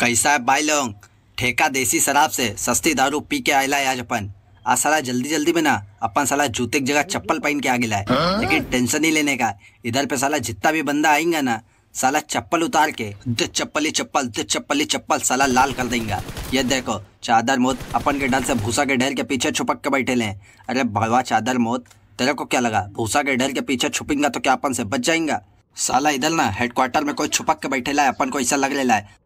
कैसा है बाई लोग ठेका देसी शराब से सस्ती दारू पी के आयला आज अपन आज सला जल्दी जल्दी में ना अपन साला जूते की जगह चप्पल पहन के आगे लाए हाँ? लेकिन टेंशन नहीं लेने का इधर पे साला जितना भी बंदा आएगा ना साला चप्पल उतार के चप्पल चप्पली चप्पल चप्पल चप्पली चप्पल साला लाल कर देंगे ये देखो चादर मोत अपन के डर से भूसा के ढेर के पीछे छुपक के बैठे लें अरे भगवा चादर मोत तेरे को क्या लगा भूसा के ढेर के पीछे छुपेंगा तो क्या अपन से बच जाएंगा साला इधर ना हेडक्वार्टर में कोई छुपक के बैठे लाए अपन को ऐसा लग ले है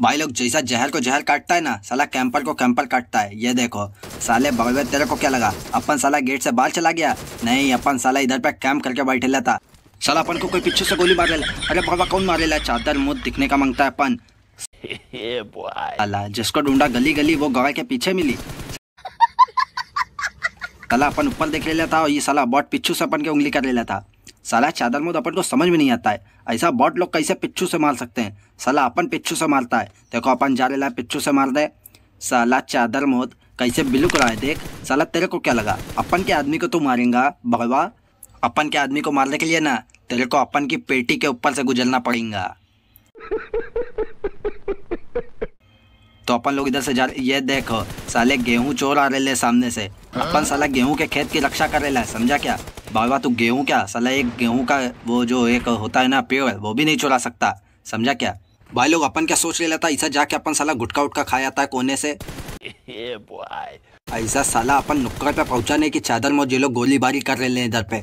भाई लोग जैसा जहर को जहर काटता है ना साला कैंपर को कैंपर काटता है ये देखो साले बगल तेरे को क्या लगा अपन साला गेट से बाहर चला गया नहीं अपन साला इधर पे कैंप करके बैठे था साला अपन को कोई पीछे से गोली मार लेला अरे बाबा कौन मार लेला चादर मुद दिखने का मांगता है अपन अला जिसको ढूंढा गली गली वो गवा के पीछे मिली कला अपन ऊपर देख ले था और ये साला बहुत पिछू से अपन के उंगली कर ले था साला चादर मुद अपन को समझ में नहीं आता है ऐसा बॉट लोग कैसे पिच्छू से मार सकते हैं साला अपन पिच्छू से मारता है देखो अपन जा रहे पिच्छू से मार दे साला चादर मोद कैसे बिलुक रहा है देख साला तेरे को क्या लगा अपन के आदमी को तू मारेगा भगवा अपन के आदमी को मारने के लिए ना तेरे को अपन की पेटी के ऊपर से गुजरना पड़ेगा तो अपन लोग इधर से जा ये देखो साले गेहूं चोर आ रहे सामने से हाँ। अपन साला गेहूं के खेत की रक्षा कर रहे समझा क्या बाबा तू गेहूँ क्या सला एक गेहूँ का वो जो एक होता है ना पेड़ वो भी नहीं चुरा सकता समझा क्या भाई लोग अपन क्या सोच ले लेता ऐसा जाके अपन साला गुटका उटका खाया जाता है कोने से ऐसा साला अपन नुक्कड़ पे पहुंचाने की चादर में जो लोग गोलीबारी कर रहे हैं इधर पे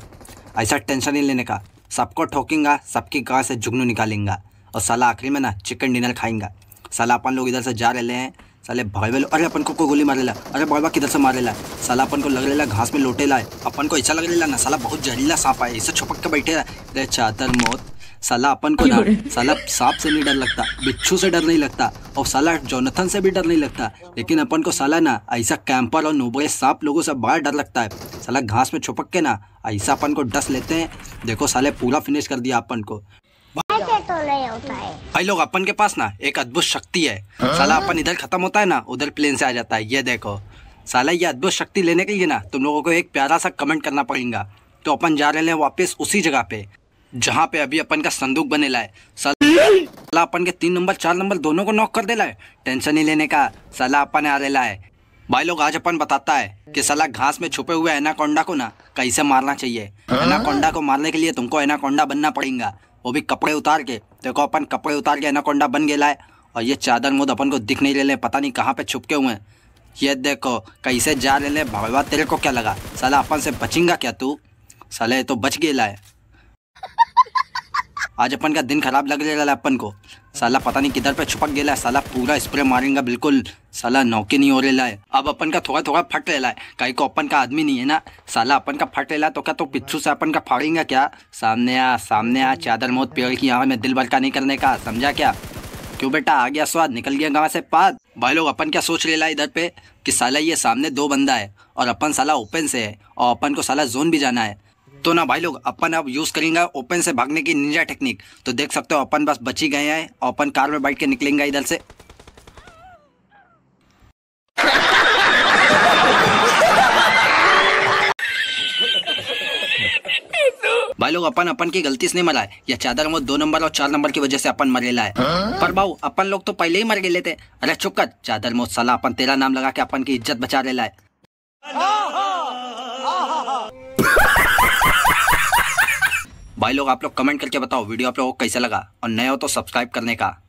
ऐसा टेंशन नहीं लेने का सबको ठोकेगा सबकी गाँव से जुगनू निकालेंगे और साला आखिरी में ना चिकन डिनर खाएंगा साला अपन लोग इधर से जा रहे हैं साले भाई अरे अपन को कोई गोली मारेला अरे भाई किधर से मारेला साला अपन को लग रहा घास में लोटेला है अपन को ऐसा लग रहा ना साला बहुत जहरीला सांप आए इसे छुपक के बैठे रे चातर मौत साला अपन को ना साला सांप से नहीं डर लगता बिच्छू से डर नहीं लगता और साला जोनथन से भी डर नहीं लगता लेकिन अपन को साला ना ऐसा कैंपर और नोबे सांप लोगों से बड़ा डर लगता है साला घास में छुपक के ना ऐसा अपन को डस लेते हैं देखो साले पूरा फिनिश कर दिया अपन को ऐसे तो नहीं होता है भाई लोग अपन के पास ना एक अद्भुत शक्ति है हाँ? साला अपन इधर खत्म होता है ना उधर प्लेन से आ जाता है ये देखो साला ये अद्भुत शक्ति लेने के लिए ना तुम लोगों को एक प्यारा सा कमेंट करना पड़ेगा तो अपन जा रहे हैं वापस उसी जगह पे जहाँ पे अभी अपन का संदूक बने लाए साला अपन के तीन नंबर चार नंबर दोनों को नॉक कर दे है टेंशन ही लेने का साला अपन आ रहे है भाई लोग आज अपन बताता है कि साला घास में छुपे हुए एनाकोंडा को ना कैसे मारना चाहिए हाँ। एनाकोंडा को मारने के लिए तुमको एनाकोंडा बनना पड़ेगा वो भी कपड़े उतार के देखो अपन कपड़े उतार के एनाकोंडा बन गया है और ये चादर मुद अपन को दिख नहीं रहे पता नहीं कहाँ पे छुपके हुए हैं ये देखो कैसे जा रहे भाई भगवा तेरे को क्या लगा साला अपन से बचेंगा क्या तू साले तो बच गया है आज अपन का दिन खराब लग रहा है अपन को साला पता नहीं किधर पे छुपक गया है साला पूरा स्प्रे मारेंगे बिल्कुल साला नौके नहीं हो रहा है अब अपन का थोड़ा थोड़ा फट रहा है कहीं को अपन का आदमी नहीं है ना साला अपन का फट रहा है तो क्या तो पिछू से अपन का फाड़ेंगे क्या सामने आ सामने आ चादर मौत पेड़ की यहाँ में दिल भड़का नहीं करने का समझा क्या क्यों बेटा आ गया स्वाद निकल गया गाँव से पाद भाई लोग अपन क्या सोच लेला इधर पे कि साला ये सामने दो बंदा है और अपन साला ओपन से है और अपन को साला जोन भी जाना है तो ना भाई लोग अपन अब यूज़ करेंगे ओपन से भागने की निंजा टेक्निक तो देख सकते हो अपन बस बची गए हैं ओपन कार में बैठ के निकलेंगे इधर से भाई लोग अपन अपन की गलती से नहीं मरा है या चादर वो दो नंबर और चार नंबर की वजह से अपन मरे ला है आ? पर बाबू अपन लोग तो पहले ही मर गए लेते अरे चुप कर चादर मोत सला अपन तेरा नाम लगा के अपन की इज्जत बचा ले ला है भाई लोग आप लोग कमेंट करके बताओ वीडियो आप लोगों को कैसा लगा और नया हो तो सब्सक्राइब करने का